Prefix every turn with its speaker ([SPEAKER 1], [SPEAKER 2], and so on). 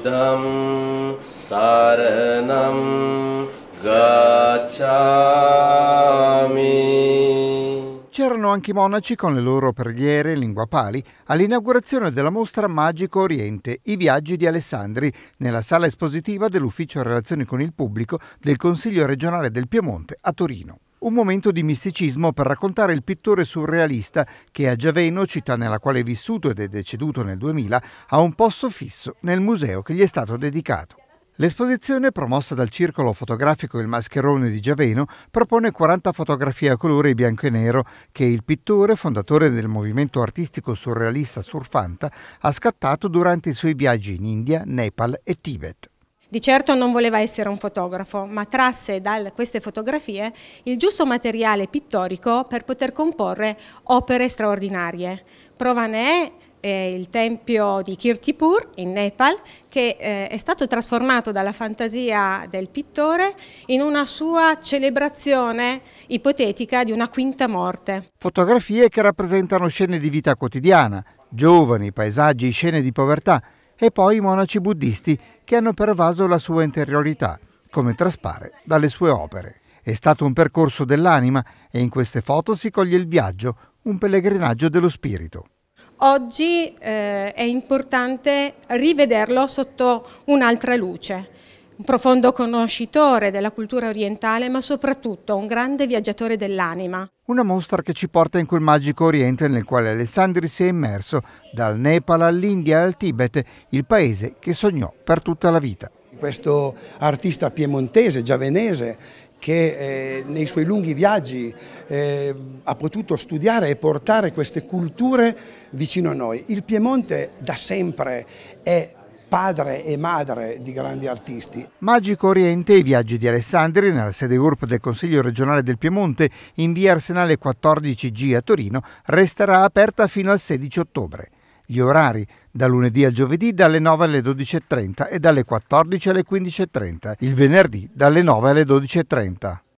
[SPEAKER 1] बुद्धं शरणं
[SPEAKER 2] गच्छामि. C'erano anche i monaci con le loro preghiere in lingua pali all'inaugurazione della mostra Magico Oriente, i viaggi di Alessandri, nella sala espositiva dell'Ufficio Relazioni con il Pubblico del Consiglio regionale del Piemonte a Torino. Un momento di misticismo per raccontare il pittore surrealista che a Giaveno, città nella quale è vissuto ed è deceduto nel 2000, ha un posto fisso nel museo che gli è stato dedicato. L'esposizione, promossa dal circolo fotografico Il Mascherone di Giaveno, propone 40 fotografie a colore bianco e nero che il pittore, fondatore del movimento artistico surrealista Surfanta, ha scattato durante i suoi viaggi in India, Nepal e Tibet.
[SPEAKER 1] Di certo non voleva essere un fotografo, ma trasse da queste fotografie il giusto materiale pittorico per poter comporre opere straordinarie. Prova ne è eh, il tempio di Kirtipur in Nepal che eh, è stato trasformato dalla fantasia del pittore in una sua celebrazione ipotetica di una quinta morte.
[SPEAKER 2] Fotografie che rappresentano scene di vita quotidiana, giovani, paesaggi, scene di povertà e poi i monaci buddisti che hanno pervaso la sua interiorità, come traspare dalle sue opere. È stato un percorso dell'anima e in queste foto si coglie il viaggio, un pellegrinaggio dello spirito.
[SPEAKER 1] Oggi eh, è importante rivederlo sotto un'altra luce, un profondo conoscitore della cultura orientale, ma soprattutto un grande viaggiatore dell'anima.
[SPEAKER 2] Una mostra che ci porta in quel magico oriente nel quale Alessandri si è immerso, dal Nepal all'India al
[SPEAKER 3] Tibet, il paese che sognò per tutta la vita. Questo artista piemontese, giavenese, che eh, nei suoi lunghi viaggi eh, ha potuto studiare e portare queste culture vicino a noi. Il Piemonte da sempre è padre e madre di grandi artisti.
[SPEAKER 2] Magico Oriente e i viaggi di Alessandri nella sede GURP del Consiglio regionale del Piemonte in via Arsenale 14G a Torino resterà aperta fino al 16 ottobre. Gli orari da lunedì al giovedì dalle 9 alle 12.30 e dalle 14 alle 15.30, il venerdì dalle 9 alle 12.30.